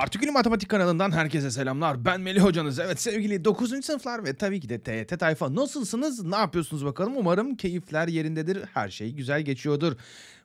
Partikül Matematik kanalından herkese selamlar. Ben Melih hocanız. Evet sevgili 9. sınıflar ve tabii ki de TYT tayfa nasılsınız? Ne yapıyorsunuz bakalım? Umarım keyifler yerindedir. Her şey güzel geçiyordur.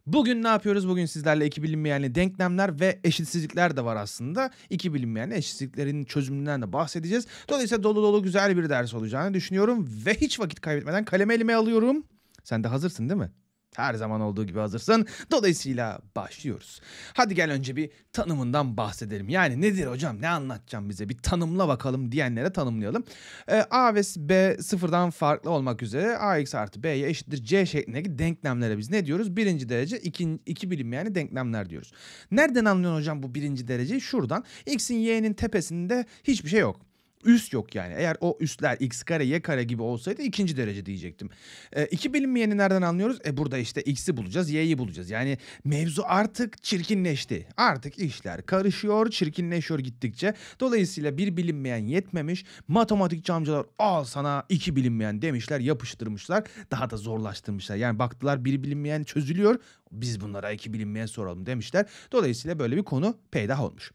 Bugün ne yapıyoruz? Bugün sizlerle iki bilinmeyenli denklemler ve eşitsizlikler de var aslında. İki bilinmeyenli eşitsizliklerin çözümünden de bahsedeceğiz. Dolayısıyla dolu dolu güzel bir ders olacağını düşünüyorum ve hiç vakit kaybetmeden kalemi elime alıyorum. Sen de hazırsın değil mi? Her zaman olduğu gibi hazırsın. Dolayısıyla başlıyoruz. Hadi gel önce bir tanımından bahsedelim. Yani nedir hocam ne anlatacağım bize bir tanımla bakalım diyenlere tanımlayalım. Ee, A ve B sıfırdan farklı olmak üzere AX artı B'ye eşittir C şeklindeki denklemlere biz ne diyoruz? Birinci derece iki, iki bilim yani denklemler diyoruz. Nereden anlıyorsun hocam bu birinci dereceyi? Şuradan. X'in Y'nin tepesinde hiçbir şey yok üst yok yani. Eğer o üstler x kare y kare gibi olsaydı ikinci derece diyecektim. E, iki bilinmeyeni nereden anlıyoruz? E burada işte x'i bulacağız y'yi bulacağız. Yani mevzu artık çirkinleşti. Artık işler karışıyor çirkinleşiyor gittikçe. Dolayısıyla bir bilinmeyen yetmemiş. Matematikçi amcalar al sana iki bilinmeyen demişler yapıştırmışlar. Daha da zorlaştırmışlar. Yani baktılar bir bilinmeyen çözülüyor. Biz bunlara iki bilinmeyen soralım demişler. Dolayısıyla böyle bir konu peydah olmuş.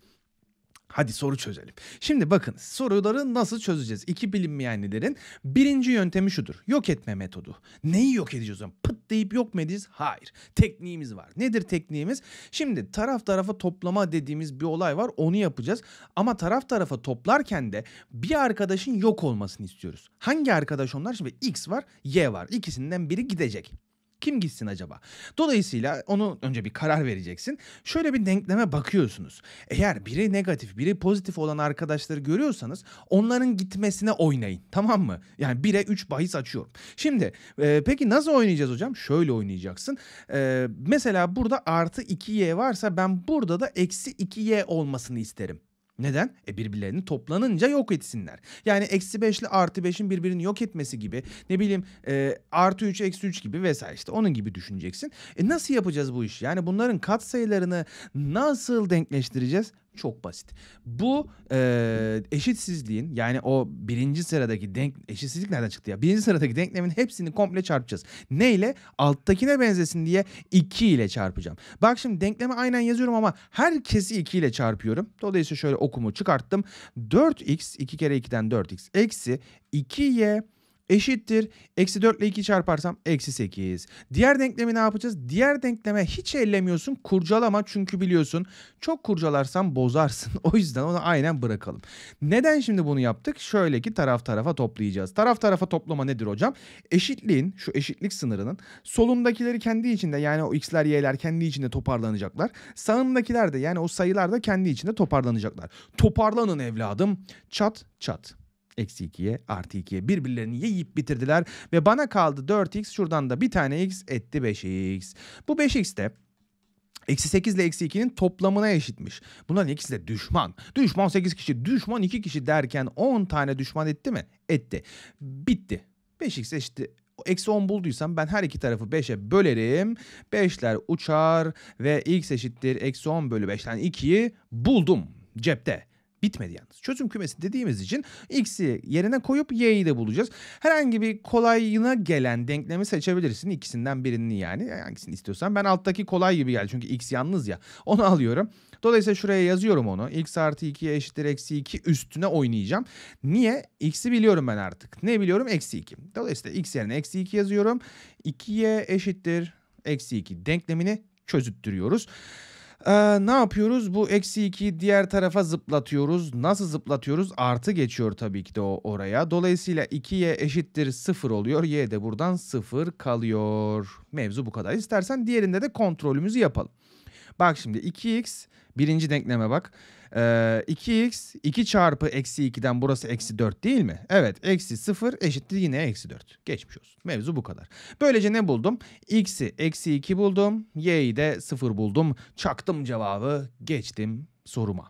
Hadi soru çözelim. Şimdi bakın soruları nasıl çözeceğiz? İki bilinmeyenlerin birinci yöntemi şudur. Yok etme metodu. Neyi yok edeceğiz? Pıt deyip yok mu edeceğiz? Hayır. Tekniğimiz var. Nedir tekniğimiz? Şimdi taraf tarafa toplama dediğimiz bir olay var. Onu yapacağız. Ama taraf tarafa toplarken de bir arkadaşın yok olmasını istiyoruz. Hangi arkadaş onlar? Şimdi X var, Y var. İkisinden biri gidecek. Kim gitsin acaba? Dolayısıyla onu önce bir karar vereceksin. Şöyle bir denkleme bakıyorsunuz. Eğer biri negatif, biri pozitif olan arkadaşları görüyorsanız onların gitmesine oynayın. Tamam mı? Yani 1'e 3 bahis açıyorum. Şimdi e, peki nasıl oynayacağız hocam? Şöyle oynayacaksın. E, mesela burada artı 2y varsa ben burada da eksi 2y olmasını isterim. Neden? E birbirlerini toplanınca yok etsinler. Yani eksi 5 ile artı 5'in birbirini yok etmesi gibi ne bileyim e, artı 3 eksi 3 gibi vesaire işte onun gibi düşüneceksin. E nasıl yapacağız bu işi? Yani bunların katsayılarını nasıl denkleştireceğiz? Çok basit. Bu e, eşitsizliğin yani o birinci sıradaki denk eşitsizlik nereden çıktı ya? Birinci sıradaki denklemin hepsini komple çarpacağız. Ne ile? Alttakine benzesin diye 2 ile çarpacağım. Bak şimdi denklemi aynen yazıyorum ama herkesi 2 ile çarpıyorum. Dolayısıyla şöyle okumu çıkarttım. 4x 2 kere 2'den 4x eksi 2y eşittir. Eksi 4 ile 2 çarparsam eksi 8. Diğer denklemi ne yapacağız? Diğer denkleme hiç ellemiyorsun. Kurcalama çünkü biliyorsun çok kurcalarsan bozarsın. O yüzden onu aynen bırakalım. Neden şimdi bunu yaptık? Şöyle ki taraf tarafa toplayacağız. Taraf tarafa toplama nedir hocam? Eşitliğin şu eşitlik sınırının solundakileri kendi içinde yani o x'ler y'ler kendi içinde toparlanacaklar. Sağındakiler de yani o sayılar da kendi içinde toparlanacaklar. Toparlanın evladım. Çat çat. Eksi 2'ye artı 2'ye birbirlerini yiyip bitirdiler ve bana kaldı 4x şuradan da bir tane x etti 5x. Bu 5x de Eksi 8 ile eksi 2'nin toplamına eşitmiş. Bunların ikisi de düşman. Düşman 8 kişi, düşman 2 kişi derken 10 tane düşman etti mi? Etti. Bitti. 5x eşitti. Eksi 10 bulduysam ben her iki tarafı 5'e bölerim. 5'ler uçar ve x eşittir. Eksi 10 bölü 5'ten 2'yi buldum cepte. Bitmedi yalnız. Çözüm kümesi dediğimiz için x'i yerine koyup y'yi de bulacağız. Herhangi bir kolayına gelen denklemi seçebilirsin. ikisinden birini yani. Hangisini istiyorsan. Ben alttaki kolay gibi geldi. Çünkü x yalnız ya. Onu alıyorum. Dolayısıyla şuraya yazıyorum onu. x artı 2 eşittir eksi 2 üstüne oynayacağım. Niye? x'i biliyorum ben artık. Ne biliyorum? Eksi 2. Dolayısıyla x yerine eksi 2 yazıyorum. 2'ye eşittir eksi 2 denklemini çözüttürüyoruz. Ee, ne yapıyoruz? Bu eksi 2'yi diğer tarafa zıplatıyoruz. Nasıl zıplatıyoruz? Artı geçiyor tabii ki de o oraya. Dolayısıyla 2y eşittir 0 oluyor. Y de buradan 0 kalıyor. Mevzu bu kadar. İstersen diğerinde de kontrolümüzü yapalım. Bak şimdi 2x birinci denkleme bak. Ee, 2x 2 çarpı eksi 2'den burası eksi 4 değil mi? Evet eksi 0 eşittir yine eksi 4. Geçmiş olsun. Mevzu bu kadar. Böylece ne buldum? x'i eksi 2 buldum. y'yi de 0 buldum. Çaktım cevabı geçtim soruma.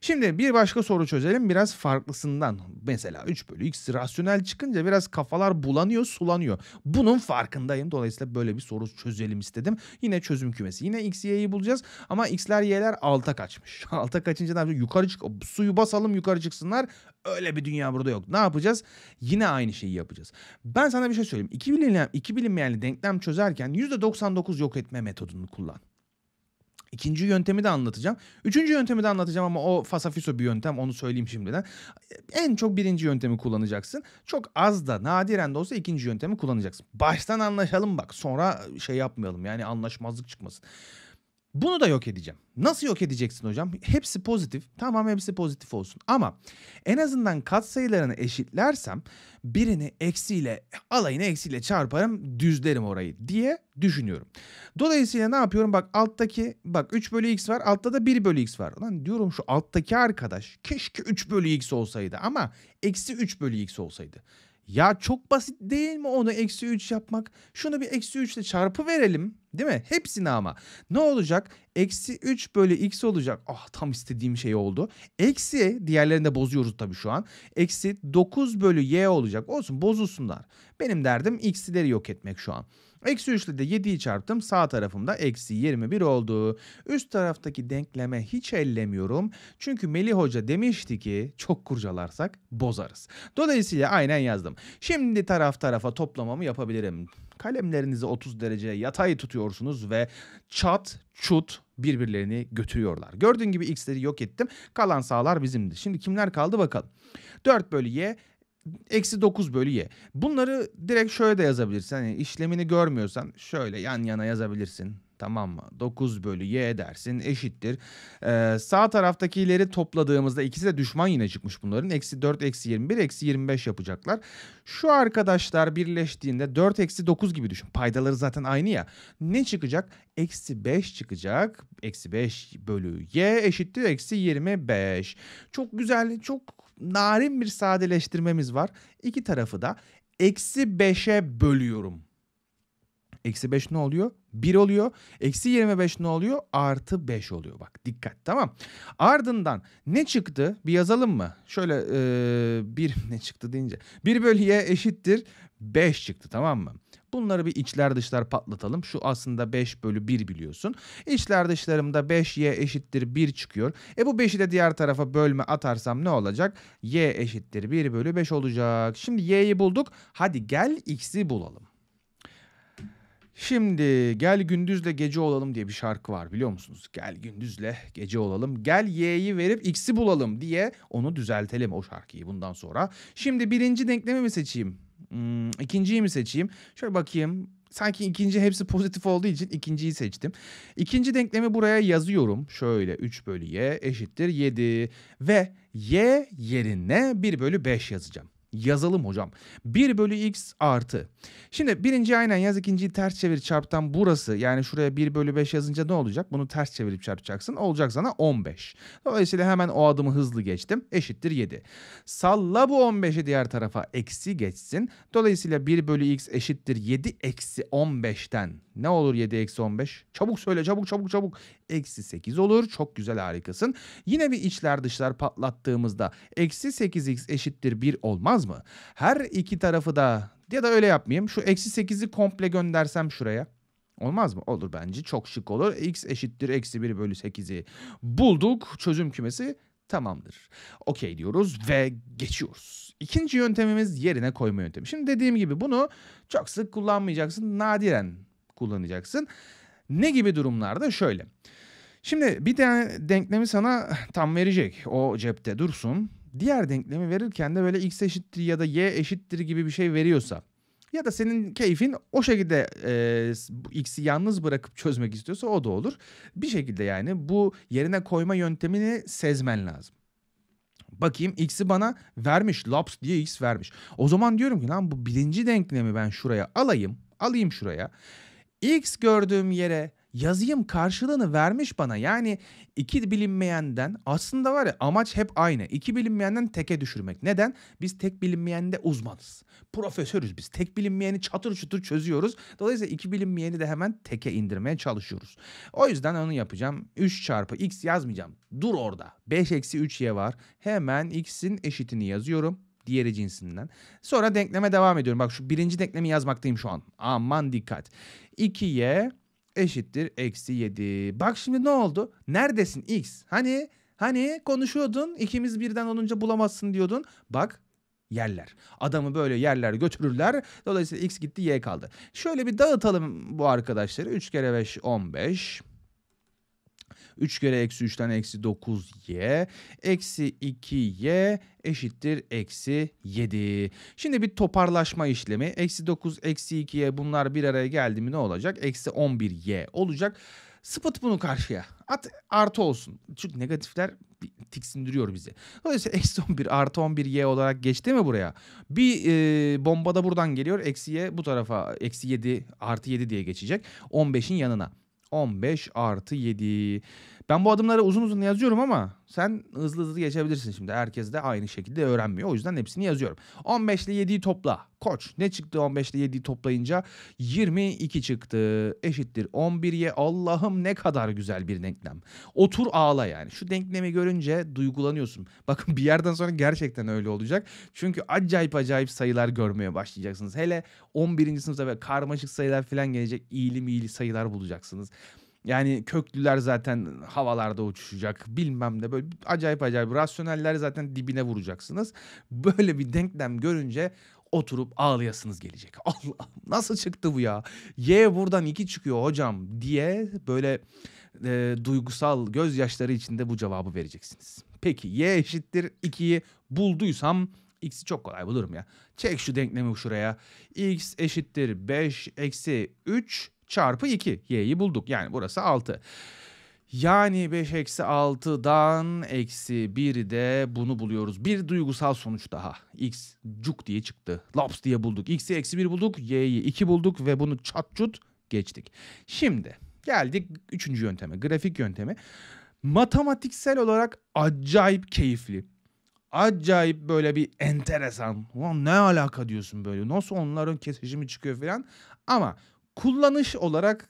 Şimdi bir başka soru çözelim biraz farklısından. Mesela 3 bölü x rasyonel çıkınca biraz kafalar bulanıyor sulanıyor. Bunun farkındayım. Dolayısıyla böyle bir soru çözelim istedim. Yine çözüm kümesi. Yine x y'yi bulacağız ama x'ler y'ler alta kaçmış. alta kaçınca ne yapacağız? Yukarı çık suyu basalım yukarı çıksınlar. Öyle bir dünya burada yok. Ne yapacağız? Yine aynı şeyi yapacağız. Ben sana bir şey söyleyeyim. İki bilinmeyenli denklem çözerken %99 yok etme metodunu kullan. İkinci yöntemi de anlatacağım. Üçüncü yöntemi de anlatacağım ama o fasafiso bir yöntem onu söyleyeyim şimdiden. En çok birinci yöntemi kullanacaksın. Çok az da nadiren de olsa ikinci yöntemi kullanacaksın. Baştan anlaşalım bak sonra şey yapmayalım yani anlaşmazlık çıkmasın. Bunu da yok edeceğim. Nasıl yok edeceksin hocam? Hepsi pozitif. Tamam hepsi pozitif olsun. Ama en azından katsayılarını eşitlersem birini eksiyle alayını eksiyle çarparım düzlerim orayı diye düşünüyorum. Dolayısıyla ne yapıyorum? Bak alttaki bak 3 bölü x var altta da 1 bölü x var. Lan diyorum şu alttaki arkadaş keşke 3 bölü x olsaydı ama eksi 3 bölü x olsaydı. Ya çok basit değil mi onu eksi 3 yapmak? Şunu bir eksi 3 ile çarpı verelim. Değil mi? Hepsini ama. Ne olacak? Eksi 3 bölü x olacak. Ah tam istediğim şey oldu. Eksi diğerlerini de bozuyoruz tabii şu an. Eksi 9 bölü y olacak. Olsun bozulsunlar. Benim derdim x'leri yok etmek şu an. Eksi 3 ile de 7'yi çarptım. Sağ tarafımda eksi 21 oldu. Üst taraftaki denkleme hiç ellemiyorum. Çünkü Melih Hoca demişti ki çok kurcalarsak bozarız. Dolayısıyla aynen yazdım. Şimdi taraf tarafa toplamamı yapabilirim. Kalemlerinizi 30 derece yatay tutuyorsunuz ve çat çut birbirlerini götürüyorlar. Gördüğün gibi x'leri yok ettim. Kalan sağlar bizimdi. Şimdi kimler kaldı bakalım. 4 bölü y eksi 9 bölü y. Bunları direkt şöyle de yazabilirsin. Hani işlemini görmüyorsan şöyle yan yana yazabilirsin. Tamam mı? 9 bölü y edersin eşittir. Ee, sağ taraftakileri topladığımızda ikisi de düşman yine çıkmış bunların. Eksi 4 eksi 21 eksi 25 yapacaklar. Şu arkadaşlar birleştiğinde 4 eksi 9 gibi düşün. Paydaları zaten aynı ya. Ne çıkacak? Eksi 5 çıkacak. Eksi 5 bölü y eşittir eksi 25. Çok güzel çok narin bir sadeleştirmemiz var. İki tarafı da eksi 5'e bölüyorum. Eksi 5 ne oluyor? 1 oluyor. Eksi 25 ne oluyor? Artı 5 oluyor. Bak dikkat tamam. Ardından ne çıktı? Bir yazalım mı? Şöyle ee, ne çıktı deyince. 1 y eşittir 5 çıktı tamam mı? Bunları bir içler dışlar patlatalım. Şu aslında 5 bölü 1 biliyorsun. İçler dışlarımda 5y eşittir 1 çıkıyor. E bu 5'i de diğer tarafa bölme atarsam ne olacak? y eşittir 1 bölü 5 olacak. Şimdi y'yi bulduk. Hadi gel x'i bulalım. Şimdi gel gündüzle gece olalım diye bir şarkı var biliyor musunuz? Gel gündüzle gece olalım. Gel y'yi verip x'i bulalım diye onu düzeltelim o şarkıyı bundan sonra. Şimdi birinci denklemi mi seçeyim? Hmm, ikinciyi mi seçeyim? Şöyle bakayım. Sanki ikinci hepsi pozitif olduğu için ikinciyi seçtim. İkinci denklemi buraya yazıyorum. Şöyle 3 bölü y eşittir 7 ve y yerine 1 bölü 5 yazacağım yazalım hocam. 1 bölü x artı. Şimdi birinci aynen yaz ikinciyi ters çevir çarptan burası. Yani şuraya 1 bölü 5 yazınca ne olacak? Bunu ters çevirip çarpacaksın. Olacak sana 15. Dolayısıyla hemen o adımı hızlı geçtim. Eşittir 7. Salla bu 15'i diğer tarafa eksi geçsin. Dolayısıyla 1 bölü x eşittir 7 eksi 15'ten. Ne olur 7 eksi 15? Çabuk söyle çabuk çabuk çabuk eksi 8 olur. Çok güzel harikasın. Yine bir içler dışlar patlattığımızda eksi 8x eşittir 1 olmaz mı? Her iki tarafı da ya da öyle yapmayayım. Şu eksi 8'i komple göndersem şuraya. Olmaz mı? Olur bence. Çok şık olur. X eşittir eksi 1 bölü 8'i bulduk. Çözüm kümesi tamamdır. Okey diyoruz ve geçiyoruz. İkinci yöntemimiz yerine koyma yöntemi. Şimdi dediğim gibi bunu çok sık kullanmayacaksın. Nadiren kullanacaksın. Ne gibi durumlarda? Şöyle. Şimdi bir de denklemi sana tam verecek. O cepte dursun. Diğer denklemi verirken de böyle x eşittir ya da y eşittir gibi bir şey veriyorsa ya da senin keyfin o şekilde e, x'i yalnız bırakıp çözmek istiyorsa o da olur. Bir şekilde yani bu yerine koyma yöntemini sezmen lazım. Bakayım x'i bana vermiş. Laps diye x vermiş. O zaman diyorum ki lan bu birinci denklemi ben şuraya alayım. Alayım şuraya. x gördüğüm yere yazayım karşılığını vermiş bana. Yani iki bilinmeyenden aslında var ya amaç hep aynı. İki bilinmeyenden teke düşürmek. Neden? Biz tek bilinmeyende uzmanız. Profesörüz biz. Tek bilinmeyeni çatır çutur çözüyoruz. Dolayısıyla iki bilinmeyeni de hemen teke indirmeye çalışıyoruz. O yüzden onu yapacağım. 3 çarpı x yazmayacağım. Dur orada. 5 eksi 3y var. Hemen x'in eşitini yazıyorum diğeri cinsinden. Sonra denkleme devam ediyorum. Bak şu birinci denklemi yazmaktayım şu an. Aman dikkat. 2y eşittir eksi 7. Bak şimdi ne oldu? Neredesin x? Hani hani konuşuyordun ikimiz birden olunca bulamazsın diyordun. Bak yerler. Adamı böyle yerler götürürler. Dolayısıyla x gitti y kaldı. Şöyle bir dağıtalım bu arkadaşları. 3 kere 5 15. 3 kere eksi 3'ten eksi 9y. Eksi 2y eşittir eksi 7. Şimdi bir toparlaşma işlemi. Eksi 9, eksi 2y bunlar bir araya geldi mi ne olacak? Eksi 11y olacak. Sıfat bunu karşıya. At artı olsun. Çünkü negatifler tiksindiriyor bizi. Dolayısıyla eksi 11 artı 11 y olarak geçti mi buraya? Bir e, bomba da buradan geliyor. Eksi y bu tarafa eksi 7 artı 7 diye geçecek. 15'in yanına. 15 artı 7. Ben bu adımları uzun uzun yazıyorum ama sen hızlı hızlı geçebilirsin şimdi. Herkes de aynı şekilde öğrenmiyor. O yüzden hepsini yazıyorum. 15 ile 7'yi topla. Koç ne çıktı 15 ile 7'yi toplayınca? 22 çıktı. Eşittir 11'ye. Allah'ım ne kadar güzel bir denklem. Otur ağla yani. Şu denklemi görünce duygulanıyorsun. Bakın bir yerden sonra gerçekten öyle olacak. Çünkü acayip acayip sayılar görmeye başlayacaksınız. Hele 11. sınıfta ve karmaşık sayılar falan gelecek. İyili miyili sayılar bulacaksınız. Yani köklüler zaten havalarda uçuşacak bilmem ne böyle acayip acayip rasyoneller zaten dibine vuracaksınız. Böyle bir denklem görünce oturup ağlayasınız gelecek. Allah nasıl çıktı bu ya? Y buradan iki çıkıyor hocam diye böyle e, duygusal gözyaşları içinde bu cevabı vereceksiniz. Peki y eşittir 2'yi bulduysam x'i çok kolay bulurum ya. Çek şu denklemi şuraya. x eşittir 5 eksi 3 çarpı 2. Y'yi bulduk. Yani burası 6. Yani 5 eksi 6'dan eksi de bunu buluyoruz. Bir duygusal sonuç daha. X cuk diye çıktı. Laps diye bulduk. X'i eksi 1 bulduk. Y'yi 2 bulduk ve bunu çat çut geçtik. Şimdi geldik 3. yönteme. Grafik yöntemi. Matematiksel olarak acayip keyifli. Acayip böyle bir enteresan. Ulan ne alaka diyorsun böyle. Nasıl onların kesişimi çıkıyor falan. Ama Kullanış olarak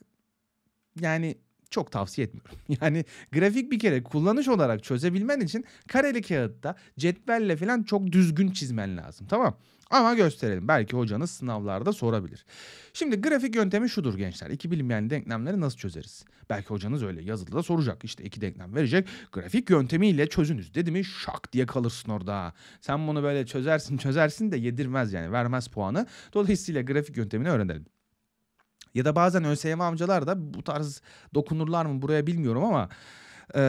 yani çok tavsiye etmiyorum. Yani grafik bir kere kullanış olarak çözebilmen için kareli kağıtta cetvelle falan çok düzgün çizmen lazım tamam ama gösterelim. Belki hocanız sınavlarda sorabilir. Şimdi grafik yöntemi şudur gençler. İki bilinmeyen denklemleri nasıl çözeriz? Belki hocanız öyle yazılıda soracak. İşte iki denklem verecek. Grafik yöntemiyle çözünüz dedi mi şak diye kalırsın orada. Sen bunu böyle çözersin çözersin de yedirmez yani vermez puanı. Dolayısıyla grafik yöntemini öğrenelim. Ya da bazen ÖSYM amcalar da bu tarz dokunurlar mı buraya bilmiyorum ama e,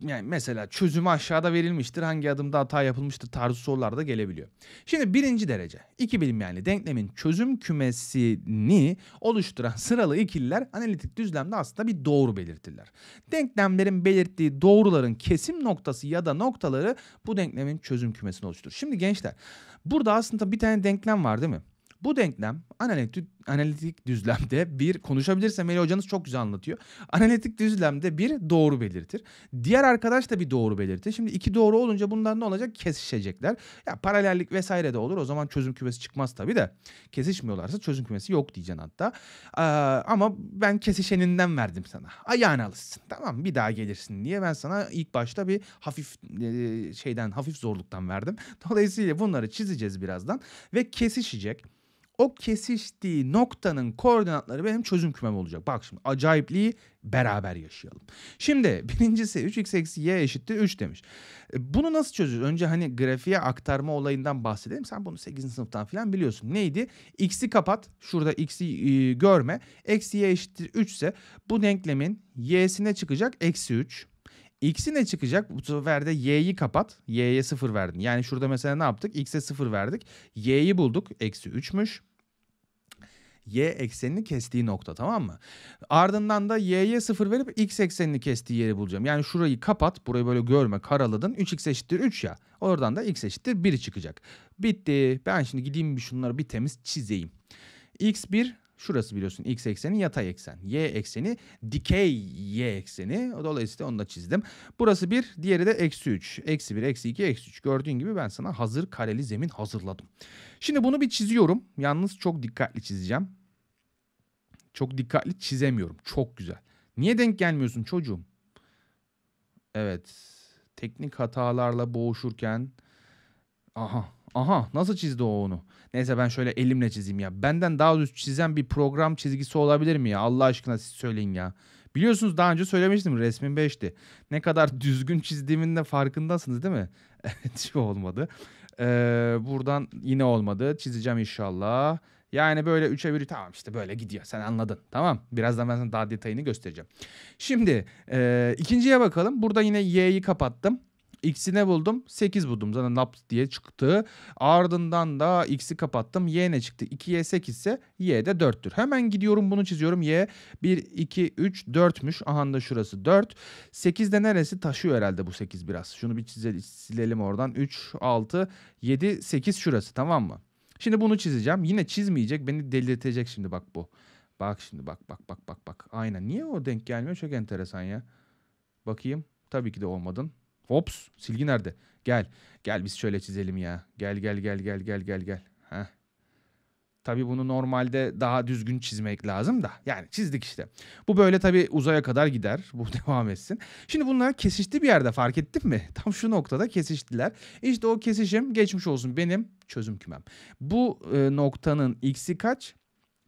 yani mesela çözümü aşağıda verilmiştir. Hangi adımda hata yapılmıştır tarzı sorular da gelebiliyor. Şimdi birinci derece iki bilim yani denklemin çözüm kümesini oluşturan sıralı ikililer analitik düzlemde aslında bir doğru belirtirler. Denklemlerin belirttiği doğruların kesim noktası ya da noktaları bu denklemin çözüm kümesini oluşturur. Şimdi gençler burada aslında bir tane denklem var değil mi? Bu denklem analitik analitik düzlemde bir konuşabilirsem Melih hocanız çok güzel anlatıyor. Analitik düzlemde bir doğru belirtir. Diğer arkadaş da bir doğru belirtir. Şimdi iki doğru olunca bundan ne olacak? Kesişecekler. Ya paralellik vesaire de olur. O zaman çözüm kümesi çıkmaz tabii de. Kesişmiyorlarsa çözüm kümesi yok diyeceksin hatta. Ee, ama ben kesişeninden verdim sana. Ayağını alışsın. Tamam bir daha gelirsin diye ben sana ilk başta bir hafif e, şeyden hafif zorluktan verdim. Dolayısıyla bunları çizeceğiz birazdan ve kesişecek o kesiştiği noktanın koordinatları benim çözüm kümem olacak. Bak şimdi acayipliği beraber yaşayalım. Şimdi birincisi 3x eksi y eşittir 3 demiş. E, bunu nasıl çözüyoruz? Önce hani grafiğe aktarma olayından bahsedelim. Sen bunu 8. sınıftan falan biliyorsun. Neydi? X'i kapat. Şurada x'i e, görme. Eksi y eşittir 3 ise bu denklemin y'sine çıkacak eksi 3. X'i ne çıkacak? Bu sefer de Y'yi kapat. Y'ye 0 verdin. Yani şurada mesela ne yaptık? X'e 0 verdik. Y'yi bulduk. Eksi 3'müş. Y eksenini kestiği nokta tamam mı? Ardından da y'ye 0 verip x eksenini kestiği yeri bulacağım. Yani şurayı kapat. Burayı böyle görme karaladın. 3x eşittir 3 ya. Oradan da x eşittir 1 çıkacak. Bitti. Ben şimdi gideyim bir şunları bir temiz çizeyim. x1 Şurası biliyorsun x ekseni yatay eksen. Y ekseni dikey y ekseni. Dolayısıyla onu da çizdim. Burası 1, diğeri de eksi 3. Eksi 1, eksi 2, eksi 3. Gördüğün gibi ben sana hazır kareli zemin hazırladım. Şimdi bunu bir çiziyorum. Yalnız çok dikkatli çizeceğim. Çok dikkatli çizemiyorum. Çok güzel. Niye denk gelmiyorsun çocuğum? Evet. Teknik hatalarla boğuşurken... Aha Aha nasıl çizdi o onu? Neyse ben şöyle elimle çizeyim ya. Benden daha düz çizen bir program çizgisi olabilir mi ya? Allah aşkına siz söyleyin ya. Biliyorsunuz daha önce söylemiştim resmin 5'ti. Ne kadar düzgün çizdiğimin de farkındasınız değil mi? Evet olmadı. Ee, buradan yine olmadı. Çizeceğim inşallah. Yani böyle 3'e 1 tamam işte böyle gidiyor. Sen anladın tamam. Birazdan ben sana daha detayını göstereceğim. Şimdi e, ikinciye bakalım. Burada yine y'yi kapattım. X'i ne buldum? 8 buldum. Zaten naps diye çıktı. Ardından da X'i kapattım. Y ne çıktı? 2Y 8 ise Y de 4'tür. Hemen gidiyorum bunu çiziyorum. Y 1, 2, 3, 4'müş. Aha da şurası 4. 8 de neresi? Taşıyor herhalde bu 8 biraz. Şunu bir çizelim, silelim oradan. 3, 6, 7, 8 şurası tamam mı? Şimdi bunu çizeceğim. Yine çizmeyecek. Beni delirtecek şimdi bak bu. Bak şimdi bak bak bak bak bak. Aynen. Niye o denk gelmiyor? Çok enteresan ya. Bakayım. Tabii ki de olmadın. Hops silgi nerede? Gel. Gel biz şöyle çizelim ya. Gel gel gel gel gel gel gel. Heh. Tabii bunu normalde daha düzgün çizmek lazım da. Yani çizdik işte. Bu böyle tabii uzaya kadar gider. Bu devam etsin. Şimdi bunlar kesişti bir yerde fark ettin mi? Tam şu noktada kesiştiler. İşte o kesişim geçmiş olsun benim çözüm kümem. Bu e, noktanın x'i kaç?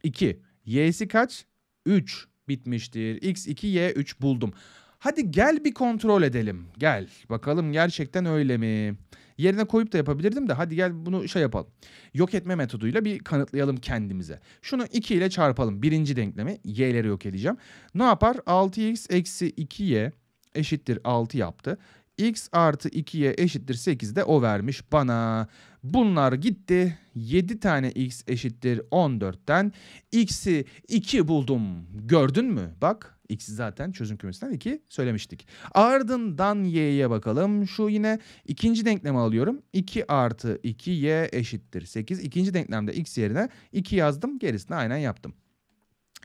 2. Y'si kaç? 3 bitmiştir. X2, Y3 buldum. Hadi gel bir kontrol edelim. Gel. Bakalım gerçekten öyle mi? Yerine koyup da yapabilirdim de hadi gel bunu şey yapalım. Yok etme metoduyla bir kanıtlayalım kendimize. Şunu 2 ile çarpalım. Birinci denklemi y'leri yok edeceğim. Ne yapar? 6x eksi 2y eşittir 6 yaptı. x artı 2y eşittir 8 de o vermiş bana. Bunlar gitti. 7 tane x eşittir 14'ten x'i 2 buldum. Gördün mü? Bak X zaten çözüm kümesinden 2 söylemiştik. Ardından y'ye bakalım. Şu yine ikinci denklemi alıyorum. 2 artı 2y eşittir 8. İkinci denklemde x yerine 2 yazdım. Gerisini aynen yaptım.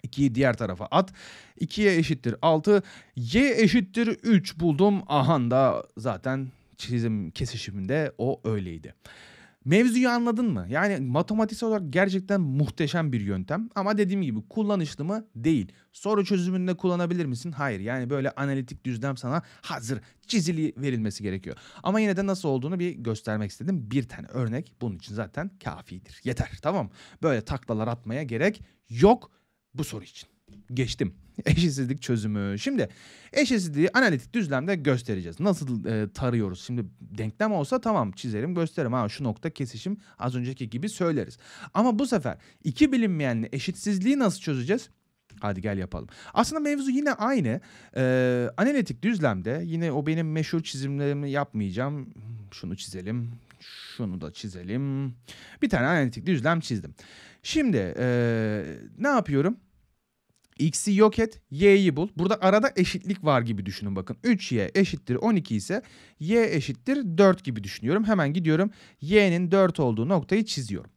2'yi diğer tarafa at. 2'ye eşittir 6. Y eşittir 3 buldum. Ahan da zaten çizim kesişiminde o öyleydi. Mevzuyu anladın mı? Yani matematiksel olarak gerçekten muhteşem bir yöntem ama dediğim gibi kullanışlı mı? Değil. Soru çözümünde kullanabilir misin? Hayır. Yani böyle analitik düzlem sana hazır çizili verilmesi gerekiyor. Ama yine de nasıl olduğunu bir göstermek istedim. Bir tane örnek bunun için zaten kafidir. Yeter tamam. Böyle taklalar atmaya gerek yok bu soru için. Geçtim. eşitsizlik çözümü. Şimdi eşitsizliği analitik düzlemde göstereceğiz. Nasıl e, tarıyoruz? Şimdi denklem olsa tamam çizerim gösteririm. Ha şu nokta kesişim az önceki gibi söyleriz. Ama bu sefer iki bilinmeyenli eşitsizliği nasıl çözeceğiz? Hadi gel yapalım. Aslında mevzu yine aynı. Ee, analitik düzlemde yine o benim meşhur çizimlerimi yapmayacağım. Şunu çizelim. Şunu da çizelim. Bir tane analitik düzlem çizdim. Şimdi ee, ne yapıyorum? X'i yok et, y'yi bul. Burada arada eşitlik var gibi düşünün bakın. 3y eşittir 12 ise y eşittir 4 gibi düşünüyorum. Hemen gidiyorum y'nin 4 olduğu noktayı çiziyorum.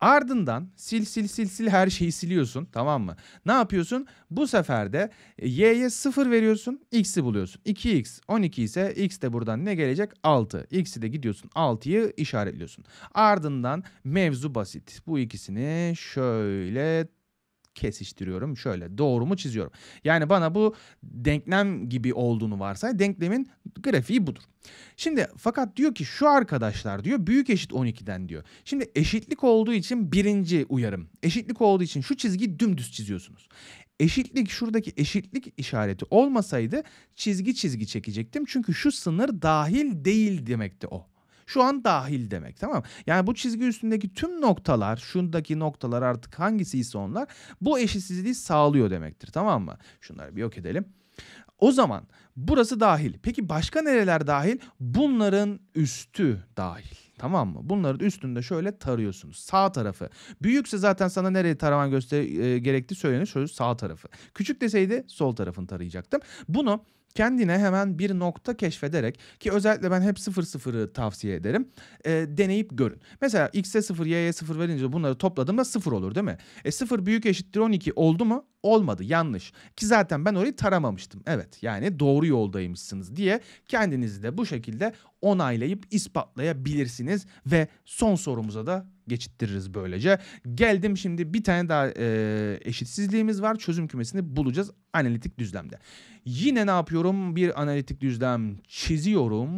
Ardından sil sil sil sil her şeyi siliyorsun tamam mı? Ne yapıyorsun? Bu sefer de e, y'ye 0 veriyorsun x'i buluyorsun. 2x 12 ise x de buradan ne gelecek? 6. X'i de gidiyorsun 6'yı işaretliyorsun. Ardından mevzu basit. Bu ikisini şöyle kesiştiriyorum. Şöyle doğrumu çiziyorum. Yani bana bu denklem gibi olduğunu varsay denklemin grafiği budur. Şimdi fakat diyor ki şu arkadaşlar diyor büyük eşit 12'den diyor. Şimdi eşitlik olduğu için birinci uyarım. Eşitlik olduğu için şu çizgi dümdüz çiziyorsunuz. Eşitlik şuradaki eşitlik işareti olmasaydı çizgi çizgi çekecektim. Çünkü şu sınır dahil değil demekti o şu an dahil demek tamam mı? Yani bu çizgi üstündeki tüm noktalar şundaki noktalar artık hangisi ise onlar bu eşitsizliği sağlıyor demektir tamam mı? Şunları bir yok edelim. O zaman burası dahil. Peki başka nereler dahil? Bunların üstü dahil. Tamam mı? Bunların üstünde şöyle tarıyorsunuz. Sağ tarafı. Büyükse zaten sana nereye taraman göster e, gerektiği söylenir. Şöyle sağ tarafı. Küçük deseydi sol tarafını tarayacaktım. Bunu kendine hemen bir nokta keşfederek ki özellikle ben hep 0-0'ı tavsiye ederim. E, deneyip görün. Mesela x'e 0, y'ye 0 verince bunları topladığımda 0 olur değil mi? E 0 büyük eşittir 12 oldu mu? Olmadı yanlış ki zaten ben orayı taramamıştım. Evet yani doğru yoldaymışsınız diye kendinizi de bu şekilde onaylayıp ispatlayabilirsiniz ve son sorumuza da geçittiririz böylece. Geldim şimdi bir tane daha e, eşitsizliğimiz var. Çözüm kümesini bulacağız analitik düzlemde. Yine ne yapıyorum? Bir analitik düzlem çiziyorum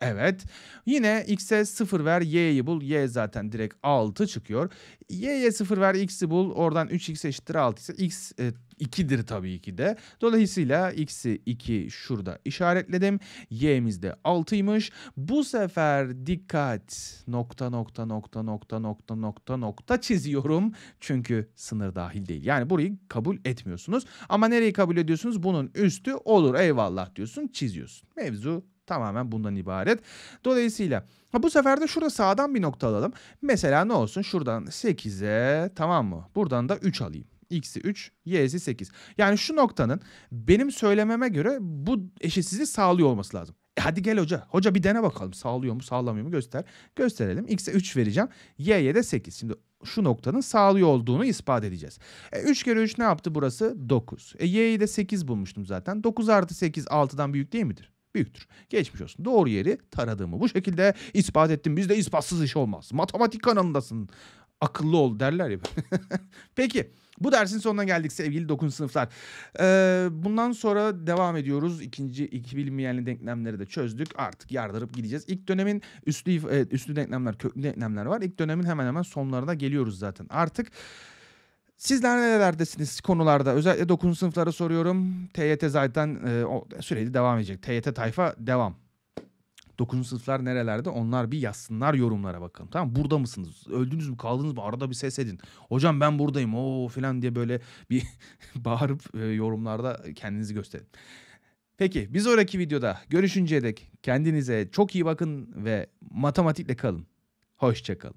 Evet. Yine x'e 0 ver y'yi bul. Y zaten direkt 6 çıkıyor. Y'ye 0 ver x'i bul. Oradan 3x eşittir 6 ise x e, 2'dir tabii ki de. Dolayısıyla x'i 2 şurada işaretledim. Y'miz de 6'ymış. Bu sefer dikkat nokta nokta nokta nokta nokta nokta nokta çiziyorum. Çünkü sınır dahil değil. Yani burayı kabul etmiyorsunuz. Ama nereyi kabul ediyorsunuz? Bunun üstü olur eyvallah diyorsun çiziyorsun. Mevzu Tamamen bundan ibaret. Dolayısıyla ha bu sefer de şurada sağdan bir nokta alalım. Mesela ne olsun? Şuradan 8'e tamam mı? Buradan da 3 alayım x'i 3, y'si 8. Yani şu noktanın benim söylememe göre bu eşitsizliği sağlıyor olması lazım. E hadi gel hoca. Hoca bir dene bakalım. Sağlıyor mu sağlamıyor mu göster. Gösterelim. X'e 3 vereceğim. Y'ye de 8. Şimdi şu noktanın sağlıyor olduğunu ispat edeceğiz. E, 3 kere 3 ne yaptı burası? 9. E, y'yi de 8 bulmuştum zaten. 9 artı 8 6'dan büyük değil midir? büyüktür. Geçmiş olsun. Doğru yeri taradığımı bu şekilde ispat ettim. Bizde ispatsız iş olmaz. Matematik kanalındasın. Akıllı ol derler ya. Peki bu dersin sonuna geldik sevgili 9. sınıflar. Ee, bundan sonra devam ediyoruz. İkinci iki bilinmeyenli denklemleri de çözdük. Artık yardırıp gideceğiz. İlk dönemin üstü e, üstü denklemler, köklü denklemler var. İlk dönemin hemen hemen sonlarına geliyoruz zaten. Artık Sizler nerelerdesiniz konularda? Özellikle 9. sınıflara soruyorum. TYT zaten e, o, sürekli devam edecek. TYT tayfa devam. 9. sınıflar nerelerde? Onlar bir yazsınlar yorumlara bakalım. Tamam Burada mısınız? Öldünüz mü? Kaldınız mı? Arada bir ses edin. Hocam ben buradayım. Oo falan diye böyle bir bağırıp e, yorumlarda kendinizi gösterin. Peki bir sonraki videoda görüşünceye dek kendinize çok iyi bakın ve matematikle kalın. Hoşçakalın.